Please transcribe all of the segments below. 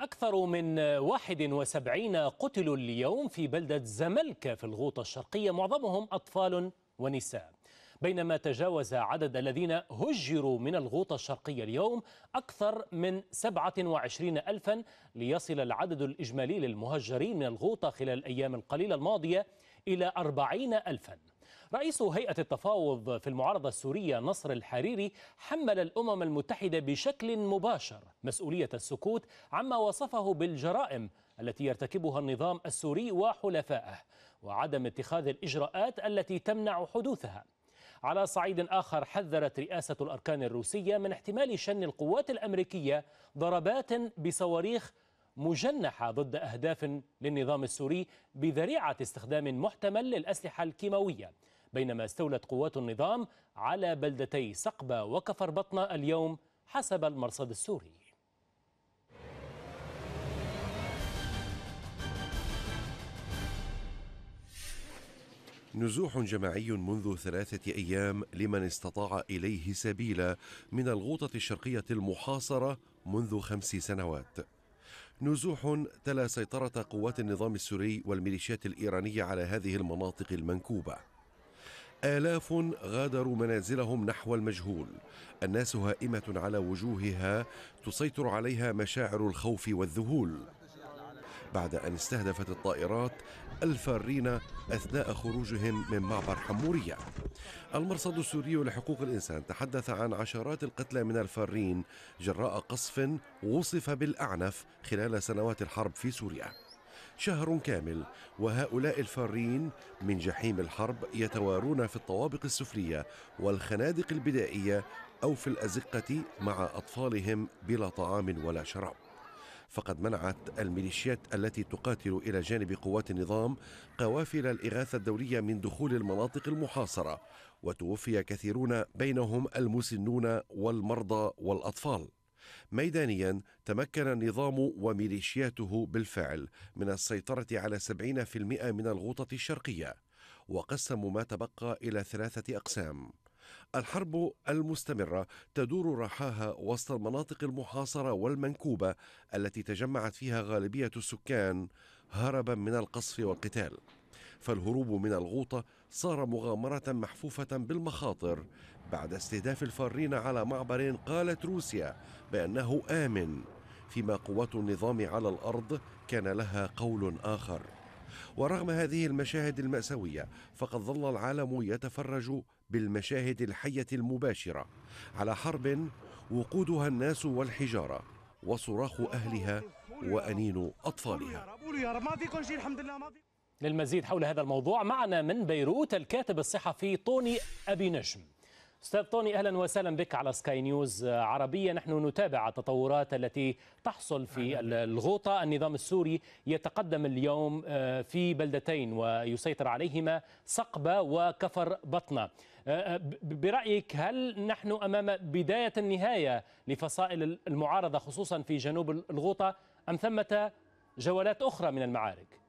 أكثر من 71 قتلوا اليوم في بلدة زملكة في الغوطة الشرقية معظمهم أطفال ونساء بينما تجاوز عدد الذين هجروا من الغوطة الشرقية اليوم أكثر من 27 ألفا ليصل العدد الإجمالي للمهجرين من الغوطة خلال الأيام القليلة الماضية إلى 40 ألفاً رئيس هيئة التفاوض في المعارضة السورية نصر الحريري حمل الأمم المتحدة بشكل مباشر مسؤولية السكوت عما وصفه بالجرائم التي يرتكبها النظام السوري وحلفائه وعدم اتخاذ الإجراءات التي تمنع حدوثها على صعيد آخر حذرت رئاسة الأركان الروسية من احتمال شن القوات الأمريكية ضربات بصواريخ مجنحة ضد أهداف للنظام السوري بذريعة استخدام محتمل للأسلحة الكيماوية بينما استولت قوات النظام على بلدتي سقبة وكفر بطنة اليوم حسب المرصد السوري نزوح جماعي منذ ثلاثة أيام لمن استطاع إليه سبيلا من الغوطة الشرقية المحاصرة منذ خمس سنوات نزوح تلا سيطرة قوات النظام السوري والميليشيات الإيرانية على هذه المناطق المنكوبة آلاف غادروا منازلهم نحو المجهول الناس هائمة على وجوهها تسيطر عليها مشاعر الخوف والذهول بعد أن استهدفت الطائرات الفارين أثناء خروجهم من معبر حمورية المرصد السوري لحقوق الإنسان تحدث عن عشرات القتلى من الفارين جراء قصف وصف بالأعنف خلال سنوات الحرب في سوريا شهر كامل وهؤلاء الفارين من جحيم الحرب يتوارون في الطوابق السفلية والخنادق البدائية أو في الأزقة مع أطفالهم بلا طعام ولا شراب فقد منعت الميليشيات التي تقاتل الى جانب قوات النظام قوافل الاغاثه الدوليه من دخول المناطق المحاصره وتوفي كثيرون بينهم المسنون والمرضى والاطفال ميدانيا تمكن النظام وميليشياته بالفعل من السيطرة على 70% من الغوطة الشرقية وقسموا ما تبقى إلى ثلاثة أقسام الحرب المستمرة تدور رحاها وسط المناطق المحاصرة والمنكوبة التي تجمعت فيها غالبية السكان هربا من القصف والقتال فالهروب من الغوطة صار مغامرة محفوفة بالمخاطر بعد استهداف الفارين على معبر قالت روسيا بأنه آمن فيما قوات النظام على الأرض كان لها قول آخر ورغم هذه المشاهد المأساوية فقد ظل العالم يتفرج بالمشاهد الحية المباشرة على حرب وقودها الناس والحجارة وصراخ أهلها وأنين أطفالها للمزيد حول هذا الموضوع معنا من بيروت الكاتب الصحفي طوني أبي نجم استاذ طوني اهلا وسهلا بك على سكاي نيوز آه، عربيه نحن نتابع التطورات التي تحصل في الغوطه النظام السوري يتقدم اليوم آه، في بلدتين ويسيطر عليهما صقبه وكفر بطنه آه، برايك هل نحن امام بدايه النهايه لفصائل المعارضه خصوصا في جنوب الغوطه ام ثمه جولات اخرى من المعارك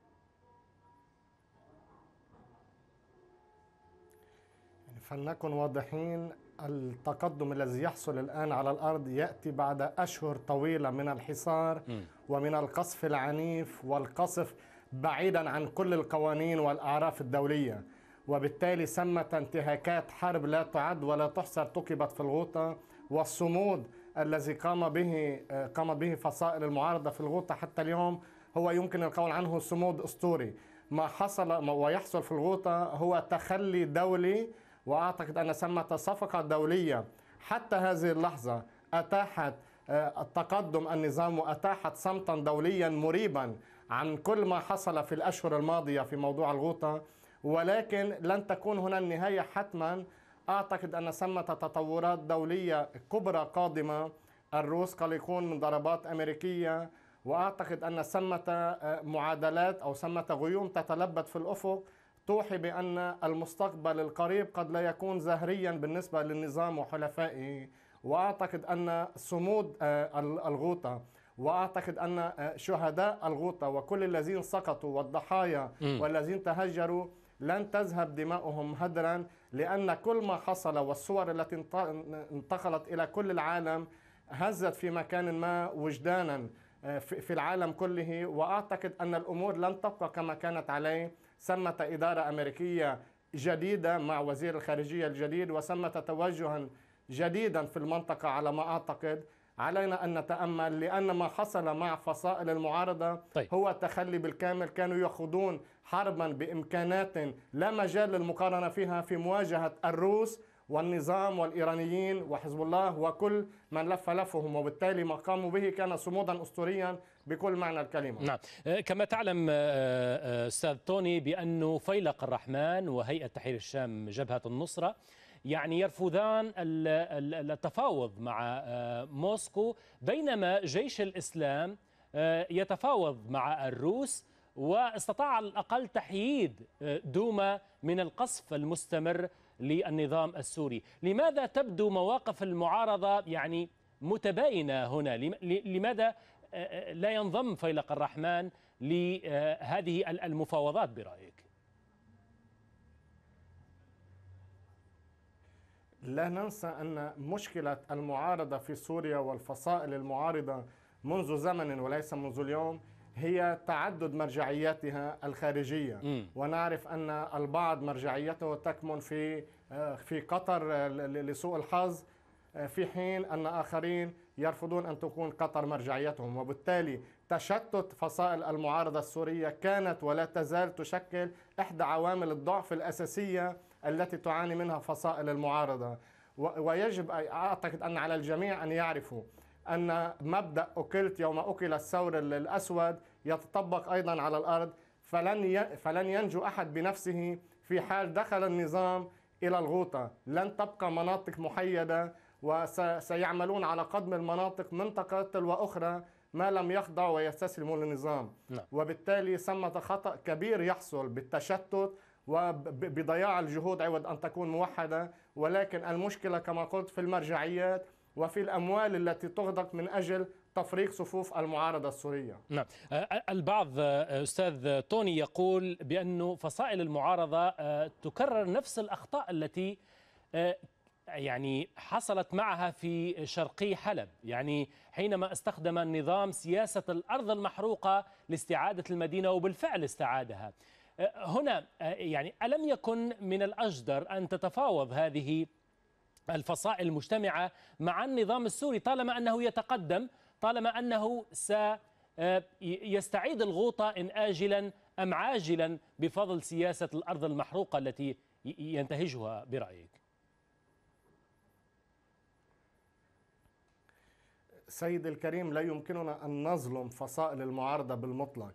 فلنكن واضحين التقدم الذي يحصل الآن على الأرض يأتي بعد أشهر طويلة من الحصار م. ومن القصف العنيف والقصف بعيدا عن كل القوانين والأعراف الدولية وبالتالي سمت انتهاكات حرب لا تعد ولا تحصر ارتكبت في الغوطة والصمود الذي قام به قام به فصائل المعارضة في الغوطة حتى اليوم هو يمكن القول عنه صمود أسطوري ما حصل ويحصل في الغوطة هو تخلي دولي واعتقد ان ثمه صفقه دوليه حتى هذه اللحظه اتاحت آه، تقدم النظام واتاحت صمتا دوليا مريبا عن كل ما حصل في الاشهر الماضيه في موضوع الغوطه ولكن لن تكون هنا النهايه حتما اعتقد ان ثمه تطورات دوليه كبرى قادمه الروس قلقون من ضربات امريكيه واعتقد ان ثمه آه، معادلات او ثمه غيوم تتلبد في الافق توحي بأن المستقبل القريب قد لا يكون زهريا بالنسبة للنظام وحلفائه وأعتقد أن صمود آه، الغوطة واعتقد ان آه، شهداء الغوطه وكل الذين سقطوا والضحايا م. والذين تهجروا لن تذهب دماؤهم هدرا لان كل ما حصل والصور التي انتقلت الى كل العالم هزت في مكان ما وجدانا آه، في العالم كله واعتقد ان الامور لن تبقى كما كانت عليه سمت إدارة أمريكية جديدة مع وزير الخارجية الجديد وسمت توجها جديدا في المنطقة على ما أعتقد علينا أن نتأمل لأن ما حصل مع فصائل المعارضة طيب. هو التخلي بالكامل كانوا يخوضون حربا بإمكانات لا مجال للمقارنة فيها في مواجهة الروس والنظام والإيرانيين وحزب الله وكل من لف لفهم وبالتالي ما قاموا به كان صمودا أسطوريا بكل معنى الكلمة نعم آه، كما تعلم آه، آه، أستاذ توني بأن فيلق الرحمن وهيئة تحرير الشام جبهة النصرة يعني يرفضان التفاوض مع موسكو بينما جيش الإسلام يتفاوض مع الروس واستطاع على الأقل تحييد دوما من القصف المستمر للنظام السوري لماذا تبدو مواقف المعارضة يعني متباينة هنا لماذا آه، آه، لا ينضم فيلق الرحمن لهذه المفاوضات برأيك لا ننسى أن مشكلة المعارضة في سوريا والفصائل المعارضة منذ زمن وليس منذ اليوم هي تعدد مرجعياتها الخارجية م. ونعرف أن البعض مرجعيته تكمن في آه، في قطر آه، لسوء الحظ آه، في حين أن آخرين يرفضون أن تكون قطر مرجعيتهم وبالتالي تشتت فصائل المعارضة السورية كانت ولا تزال تشكل إحدى عوامل الضعف الأساسية التي تعاني منها فصائل المعارضة ويجب أعتقد أن على الجميع أن يعرفوا أن مبدأ أكلت يوم أكل الثور الأسود يتطبق أيضا على الأرض فلن فلن ينجو أحد بنفسه في حال دخل النظام إلى الغوطة لن تبقى مناطق محيدة وسيعملون على قدم المناطق منطقة تلو أخرى ما لم يخضعوا ويستسلموا للنظام لا. نعم. وبالتالي ثمة خطأ كبير يحصل بالتشتت وبضياع الجهود عوض أن تكون موحدة ولكن المشكلة كما قلت في المرجعيات وفي الأموال التي تغدق من أجل تفريق صفوف المعارضة السورية نعم البعض أستاذ توني يقول بأن فصائل المعارضة تكرر نفس الأخطاء التي يعني حصلت معها في شرقي حلب يعني حينما استخدم النظام سياسة الأرض المحروقة لاستعادة المدينة وبالفعل استعادها هنا يعني ألم يكن من الأجدر أن تتفاوض هذه الفصائل المجتمعة مع النظام السوري طالما أنه يتقدم طالما أنه سيستعيد آه، الغوطة إن آجلا أم عاجلا بفضل سياسة الأرض المحروقة التي ينتهجها برأيك سيد الكريم لا يمكننا أن نظلم فصائل المعارضة بالمطلق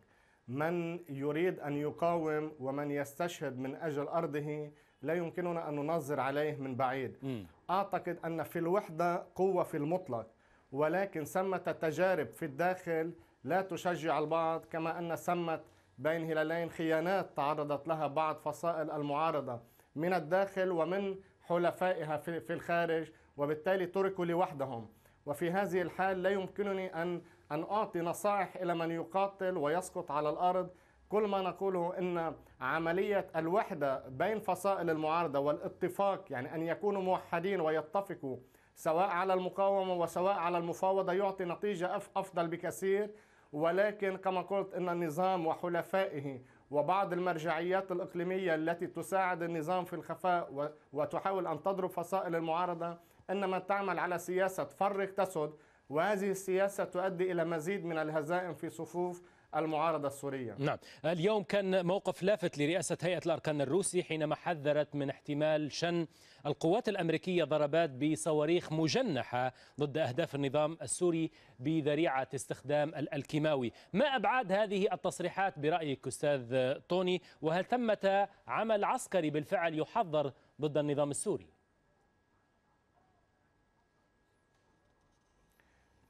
من يريد أن يقاوم ومن يستشهد من أجل أرضه لا يمكننا أن ننظر عليه من بعيد م. أعتقد أن في الوحدة قوة في المطلق ولكن ثمة تجارب في الداخل لا تشجع البعض كما أن ثمة بين هلالين خيانات تعرضت لها بعض فصائل المعارضة من الداخل ومن حلفائها في الخارج وبالتالي تركوا لوحدهم وفي هذه الحال لا يمكنني أن أن أعطي نصائح إلى من يقاتل ويسقط على الأرض كل ما نقوله ان عمليه الوحده بين فصائل المعارضه والاتفاق يعني ان يكونوا موحدين ويتفقوا سواء على المقاومه وسواء على المفاوضه يعطي نتيجه افضل بكثير ولكن كما قلت ان النظام وحلفائه وبعض المرجعيات الاقليميه التي تساعد النظام في الخفاء وتحاول ان تضرب فصائل المعارضه انما تعمل على سياسه فرق تسد وهذه السياسه تؤدي الى مزيد من الهزائم في صفوف المعارضة السورية نعم اليوم كان موقف لافت لرئاسة هيئة الأركان الروسي حينما حذرت من احتمال شن القوات الأمريكية ضربات بصواريخ مجنحة ضد أهداف النظام السوري بذريعة استخدام الكيماوي ما أبعاد هذه التصريحات برأيك أستاذ طوني وهل ثمة عمل عسكري بالفعل يحظر ضد النظام السوري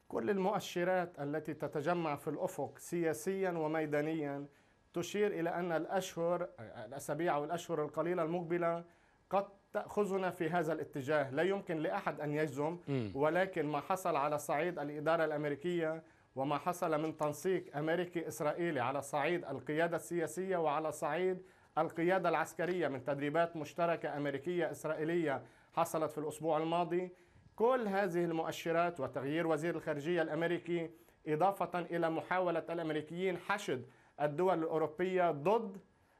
كل المؤشرات التي تتجمع في الأفق سياسيا وميدانيا تشير إلى أن الأشهر الأسابيع أو الأشهر القليلة المقبلة قد تأخذنا في هذا الاتجاه لا يمكن لأحد أن يجزم ولكن ما حصل على صعيد الإدارة الأمريكية وما حصل من تنسيق أمريكي إسرائيلي على صعيد القيادة السياسية وعلى صعيد القيادة العسكرية من تدريبات مشتركة أمريكية إسرائيلية حصلت في الأسبوع الماضي كل هذه المؤشرات وتغيير وزير الخارجية الأمريكي إضافة إلى محاولة الأمريكيين حشد الدول الأوروبية ضد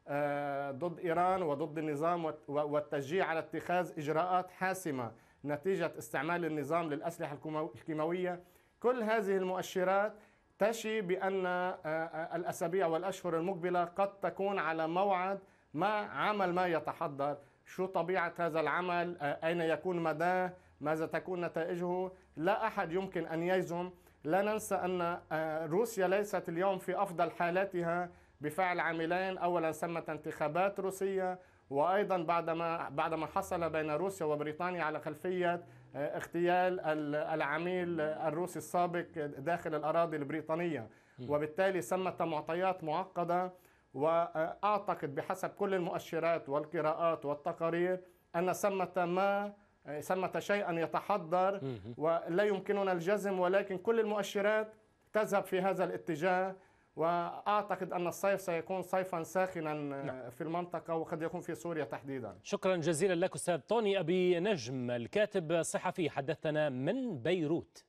آه، ضد إيران وضد النظام والتشجيع على اتخاذ إجراءات حاسمة نتيجة استعمال النظام للأسلحة الكيماوية كل هذه المؤشرات تشي بأن آه، آه، الأسابيع والأشهر المقبلة قد تكون على موعد ما عمل ما يتحضر شو طبيعة هذا العمل أين يكون مداه ماذا تكون نتائجه لا أحد يمكن أن يجزم لا ننسى أن آه، روسيا ليست اليوم في أفضل حالاتها بفعل عاملين أولا سمت انتخابات روسية وايضا بعدما بعدما حصل بين روسيا وبريطانيا على خلفيه آه، اغتيال العميل الروسي السابق داخل الاراضي البريطانيه وبالتالي ثمه معطيات معقده واعتقد بحسب كل المؤشرات والقراءات والتقارير ان ثمه ما ثمة شيء أن يتحضر ولا يمكننا الجزم ولكن كل المؤشرات تذهب في هذا الاتجاه واعتقد ان الصيف سيكون صيفا ساخنا نعم. في المنطقه وقد يكون في سوريا تحديدا. شكرا جزيلا لك استاذ طوني ابي نجم الكاتب الصحفي حدثنا من بيروت.